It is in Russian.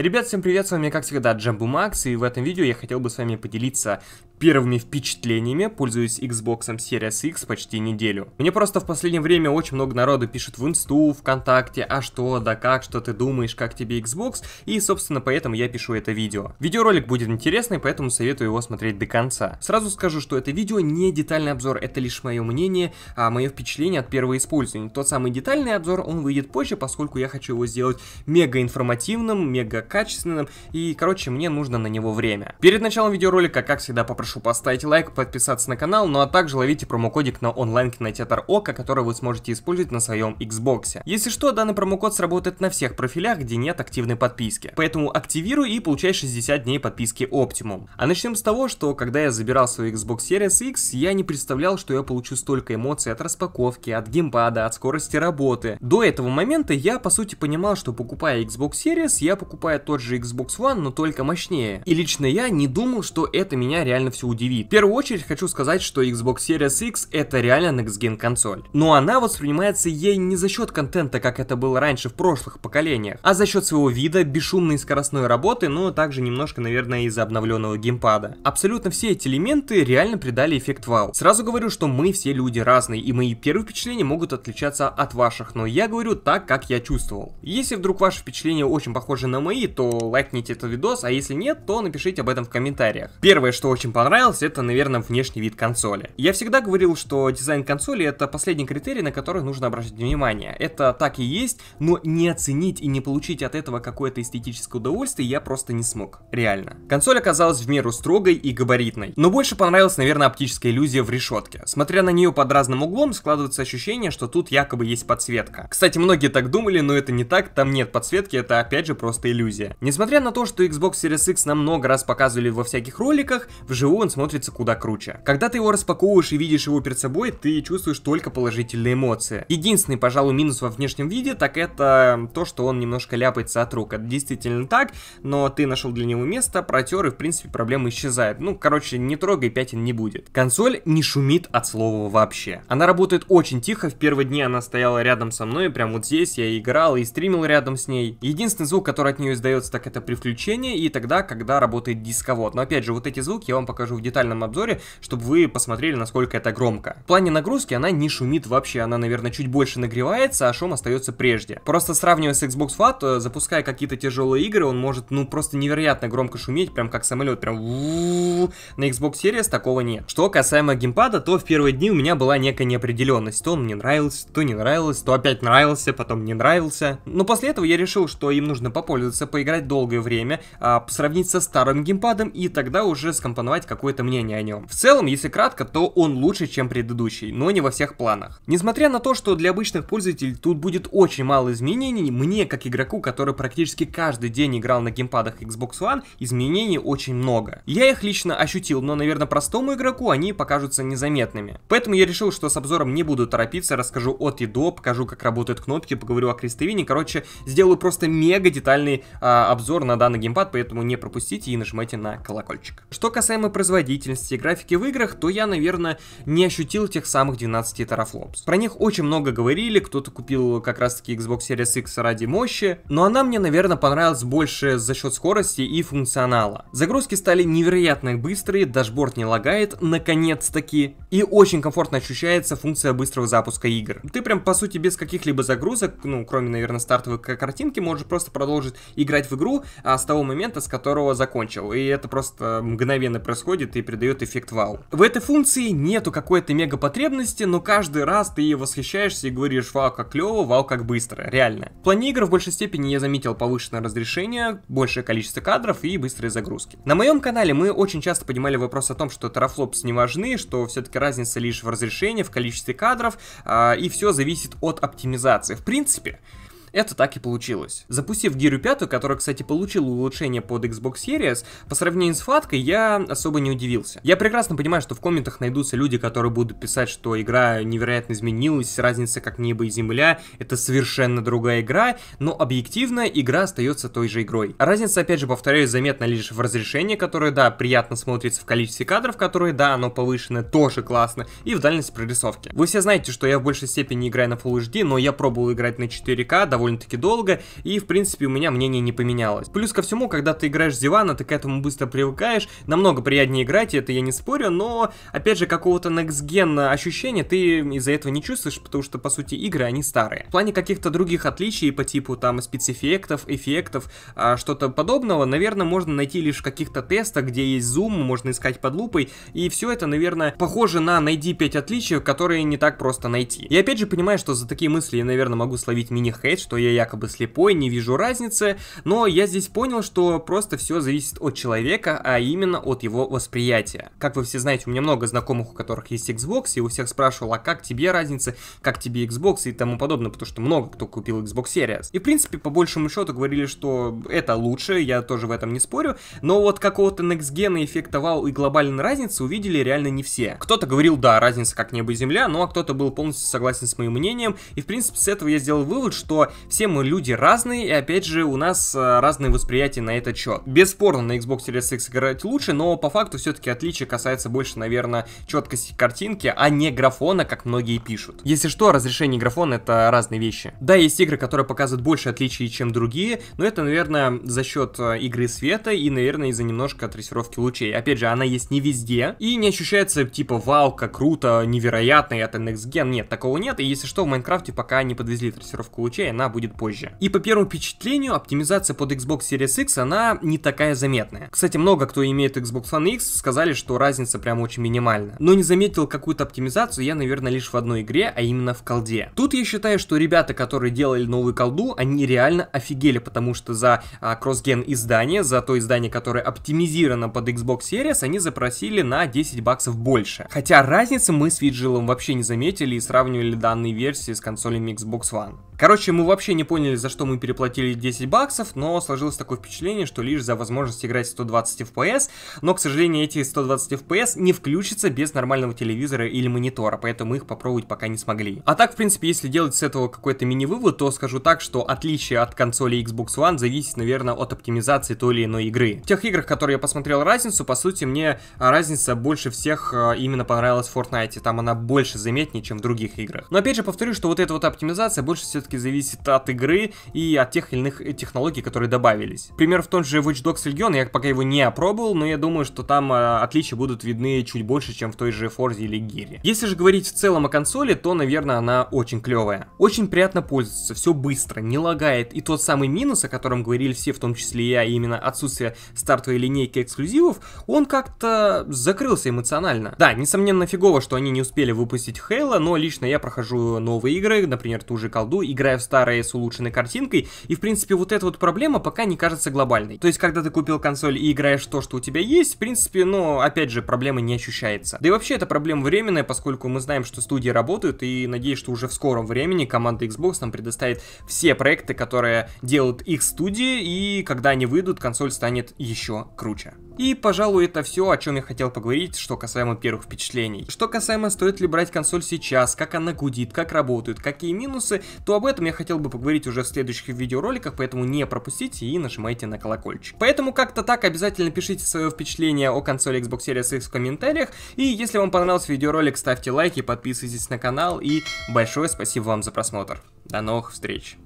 Ребят, всем привет, с вами как всегда Джамбу Макс, и в этом видео я хотел бы с вами поделиться первыми впечатлениями, пользуясь Xbox Series X почти неделю. Мне просто в последнее время очень много народу пишет в инсту, вконтакте, а что, да как, что ты думаешь, как тебе Xbox, и собственно поэтому я пишу это видео. Видеоролик будет интересный, поэтому советую его смотреть до конца. Сразу скажу, что это видео не детальный обзор, это лишь мое мнение, а мое впечатление от первого использования. Тот самый детальный обзор, он выйдет позже, поскольку я хочу его сделать мега информативным, мега качественным, и, короче, мне нужно на него время. Перед началом видеоролика, как всегда, попрошу поставить лайк, подписаться на канал, ну а также ловите промокодик на онлайн-кинотеатр ОКО, который вы сможете использовать на своем Xbox. Если что, данный промокод сработает на всех профилях, где нет активной подписки. Поэтому активируй и получай 60 дней подписки Optimum. А начнем с того, что когда я забирал свой Xbox Series X, я не представлял, что я получу столько эмоций от распаковки, от геймпада, от скорости работы. До этого момента я, по сути, понимал, что покупая Xbox Series, я покупаю собирает тот же Xbox One, но только мощнее. И лично я не думал, что это меня реально все удивит. В первую очередь хочу сказать, что Xbox Series X это реально Next Gen консоль. Но она воспринимается ей не за счет контента, как это было раньше в прошлых поколениях, а за счет своего вида, бесшумной и скоростной работы, но также немножко, наверное, из-за обновленного геймпада. Абсолютно все эти элементы реально придали эффект вау. Сразу говорю, что мы все люди разные, и мои первые впечатления могут отличаться от ваших, но я говорю так, как я чувствовал. Если вдруг ваши впечатления очень похожи на мои, мои, то лайкните этот видос, а если нет, то напишите об этом в комментариях. Первое, что очень понравилось, это, наверное, внешний вид консоли. Я всегда говорил, что дизайн консоли это последний критерий, на который нужно обращать внимание. Это так и есть, но не оценить и не получить от этого какое-то эстетическое удовольствие я просто не смог. Реально. Консоль оказалась в меру строгой и габаритной. Но больше понравилась, наверное, оптическая иллюзия в решетке. Смотря на нее под разным углом, складывается ощущение, что тут якобы есть подсветка. Кстати, многие так думали, но это не так, там нет подсветки, это опять же просто иллюзия иллюзия. Несмотря на то, что Xbox Series X нам много раз показывали во всяких роликах, вживую он смотрится куда круче. Когда ты его распаковываешь и видишь его перед собой, ты чувствуешь только положительные эмоции. Единственный, пожалуй, минус во внешнем виде, так это то, что он немножко ляпается от рук. Это действительно так, но ты нашел для него место, протер и в принципе проблема исчезает. Ну, короче, не трогай, пятен не будет. Консоль не шумит от слова вообще. Она работает очень тихо, в первые дни она стояла рядом со мной, прям вот здесь я играл и стримил рядом с ней. Единственный звук, который от нее издается, так это при включении, и тогда, когда работает дисковод. Но опять же, вот эти звуки я вам покажу в детальном обзоре, чтобы вы посмотрели, насколько это громко. В плане нагрузки она не шумит вообще, она, наверное, чуть больше нагревается, а шум остается прежде. Просто сравнивая с Xbox Fat, э, запуская какие-то тяжелые игры, он может, ну, просто невероятно громко шуметь, прям как самолет, прям на Xbox Series такого нет. Что касаемо геймпада, то в первые дни у меня была некая неопределенность. То он мне нравился, то не нравилось, то опять нравился, потом не нравился. Но после этого я решил, что им нужно попользоваться поиграть долгое время, а, сравнить со старым геймпадом и тогда уже скомпоновать какое-то мнение о нем. В целом, если кратко, то он лучше, чем предыдущий, но не во всех планах. Несмотря на то, что для обычных пользователей тут будет очень мало изменений, мне, как игроку, который практически каждый день играл на геймпадах Xbox One, изменений очень много. Я их лично ощутил, но, наверное, простому игроку они покажутся незаметными. Поэтому я решил, что с обзором не буду торопиться, расскажу от и до, покажу, как работают кнопки, поговорю о крестовине, короче, сделаю просто мега детальный а, обзор на данный геймпад, поэтому не пропустите и нажимайте на колокольчик. Что касаемо производительности и графики в играх, то я, наверное, не ощутил тех самых 12 тарафлопс. Про них очень много говорили, кто-то купил как раз-таки Xbox Series X ради мощи, но она мне, наверное, понравилась больше за счет скорости и функционала. Загрузки стали невероятно быстрые, дашборд не лагает, наконец-таки, и очень комфортно ощущается функция быстрого запуска игр. Ты прям, по сути, без каких-либо загрузок, ну, кроме, наверное, стартовой картинки, можешь просто продолжить игру играть в игру а, с того момента, с которого закончил. И это просто мгновенно происходит и придает эффект вау. В этой функции нету какой-то мега потребности, но каждый раз ты восхищаешься и говоришь вау как клево, вау как быстро, реально. В плане игр в большей степени я заметил повышенное разрешение, большее количество кадров и быстрые загрузки. На моем канале мы очень часто поднимали вопрос о том, что терафлопс не важны, что все-таки разница лишь в разрешении, в количестве кадров, а, и все зависит от оптимизации. В принципе, это так и получилось. Запустив гирю пятую, которая, кстати, получила улучшение под Xbox Series, по сравнению с фаткой я особо не удивился. Я прекрасно понимаю, что в комментах найдутся люди, которые будут писать, что игра невероятно изменилась, разница как небо и земля, это совершенно другая игра, но объективно игра остается той же игрой. Разница, опять же, повторяюсь, заметна лишь в разрешении, которое, да, приятно смотрится в количестве кадров, которые, да, оно повышено, тоже классно, и в дальности прорисовки. Вы все знаете, что я в большей степени играю на Full HD, но я пробовал играть на 4К, довольно довольно-таки долго, и, в принципе, у меня мнение не поменялось. Плюс ко всему, когда ты играешь с дивана, ты к этому быстро привыкаешь, намного приятнее играть, это я не спорю, но, опять же, какого-то next-gen ощущения ты из-за этого не чувствуешь, потому что, по сути, игры, они старые. В плане каких-то других отличий по типу, там, спецэффектов, эффектов, а, что-то подобного, наверное, можно найти лишь в каких-то тестах, где есть зум, можно искать под лупой, и все это, наверное, похоже на найди 5 отличий, которые не так просто найти. И опять же понимаю, что за такие мысли я, наверное, могу словить мини-хейт, что я якобы слепой, не вижу разницы, но я здесь понял, что просто все зависит от человека, а именно от его восприятия. Как вы все знаете, у меня много знакомых, у которых есть Xbox, и у всех спрашивал, а как тебе разница, как тебе Xbox и тому подобное, потому что много кто купил Xbox Series. И в принципе, по большему счету, говорили, что это лучше, я тоже в этом не спорю, но вот какого-то Next Gen эффекта вау и глобальной разницы увидели реально не все. Кто-то говорил, да, разница как небо и земля, ну а кто-то был полностью согласен с моим мнением, и в принципе с этого я сделал вывод, что все мы люди разные, и опять же, у нас э, разные восприятия на этот счет. Бесспорно, на Xbox Series X играть лучше, но по факту все-таки отличие касается больше, наверное, четкости картинки, а не графона, как многие пишут. Если что, разрешение и графон это разные вещи. Да, есть игры, которые показывают больше отличий, чем другие, но это, наверное, за счет э, игры света и, наверное, из-за немножко трассировки лучей. Опять же, она есть не везде и не ощущается типа вау, как круто, невероятно, это Next Gen. Нет, такого нет, и если что, в Майнкрафте пока не подвезли трассировку лучей, она будет позже. И по первому впечатлению, оптимизация под Xbox Series X, она не такая заметная. Кстати, много кто имеет Xbox One X, сказали, что разница прям очень минимальна. Но не заметил какую-то оптимизацию я, наверное, лишь в одной игре, а именно в колде. Тут я считаю, что ребята, которые делали новую колду, они реально офигели, потому что за а, кроссген издание, за то издание, которое оптимизировано под Xbox Series, они запросили на 10 баксов больше. Хотя разницы мы с Виджилом вообще не заметили и сравнивали данные версии с консолями Xbox One. Короче, мы вообще не поняли, за что мы переплатили 10 баксов, но сложилось такое впечатление, что лишь за возможность играть 120 FPS, но, к сожалению, эти 120 FPS не включатся без нормального телевизора или монитора, поэтому их попробовать пока не смогли. А так, в принципе, если делать с этого какой-то мини-вывод, то скажу так, что отличие от консоли Xbox One зависит, наверное, от оптимизации той или иной игры. В тех играх, которые я посмотрел разницу, по сути, мне а, разница больше всех а, именно понравилась в Fortnite, там она больше заметнее, чем в других играх. Но опять же повторю, что вот эта вот оптимизация больше все-таки все-таки зависит от игры и от тех или иных э, технологий, которые добавились. Пример в том же Watch Dogs Legion, я пока его не опробовал, но я думаю, что там э, отличия будут видны чуть больше, чем в той же Forza или Gear. Если же говорить в целом о консоли, то, наверное, она очень клевая. Очень приятно пользоваться, все быстро, не лагает. И тот самый минус, о котором говорили все, в том числе я, именно отсутствие стартовой линейки эксклюзивов, он как-то закрылся эмоционально. Да, несомненно, фигово, что они не успели выпустить Halo, но лично я прохожу новые игры, например, ту же колду и играя в старые с улучшенной картинкой, и, в принципе, вот эта вот проблема пока не кажется глобальной. То есть, когда ты купил консоль и играешь то, что у тебя есть, в принципе, ну, опять же, проблема не ощущается. Да и вообще, эта проблема временная, поскольку мы знаем, что студии работают, и надеюсь, что уже в скором времени команда Xbox нам предоставит все проекты, которые делают их студии, и когда они выйдут, консоль станет еще круче. И, пожалуй, это все, о чем я хотел поговорить, что касаемо первых впечатлений. Что касаемо, стоит ли брать консоль сейчас, как она гудит, как работает, какие минусы, то об этом я хотел бы поговорить уже в следующих видеороликах, поэтому не пропустите и нажимайте на колокольчик. Поэтому как-то так обязательно пишите свое впечатление о консоли Xbox Series X в комментариях, и если вам понравился видеоролик, ставьте лайки, подписывайтесь на канал, и большое спасибо вам за просмотр. До новых встреч!